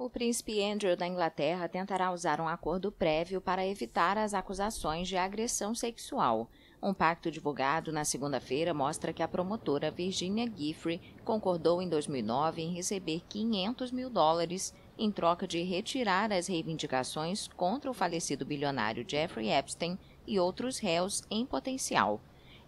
O príncipe Andrew da Inglaterra tentará usar um acordo prévio para evitar as acusações de agressão sexual. Um pacto divulgado na segunda-feira mostra que a promotora Virginia Giffrey concordou em 2009 em receber 500 mil dólares em troca de retirar as reivindicações contra o falecido bilionário Jeffrey Epstein e outros réus em potencial.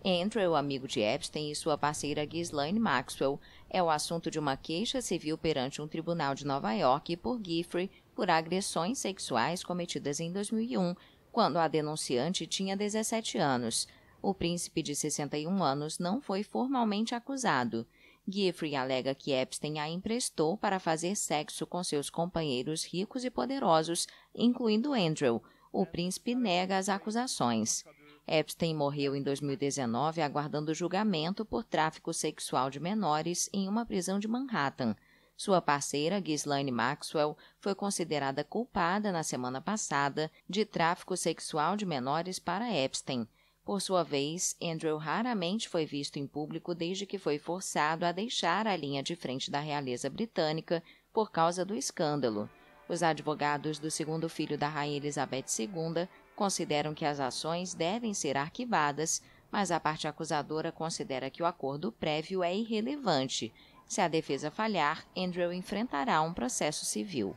Andrew, amigo de Epstein e sua parceira Ghislaine Maxwell, é o assunto de uma queixa civil perante um tribunal de Nova York por Giffrey por agressões sexuais cometidas em 2001, quando a denunciante tinha 17 anos. O príncipe de 61 anos não foi formalmente acusado. Giffrey alega que Epstein a emprestou para fazer sexo com seus companheiros ricos e poderosos, incluindo Andrew. O príncipe nega as acusações. Epstein morreu em 2019 aguardando julgamento por tráfico sexual de menores em uma prisão de Manhattan. Sua parceira, Ghislaine Maxwell, foi considerada culpada na semana passada de tráfico sexual de menores para Epstein. Por sua vez, Andrew raramente foi visto em público desde que foi forçado a deixar a linha de frente da realeza britânica por causa do escândalo. Os advogados do segundo filho da Rainha Elizabeth II consideram que as ações devem ser arquivadas, mas a parte acusadora considera que o acordo prévio é irrelevante. Se a defesa falhar, Andrew enfrentará um processo civil.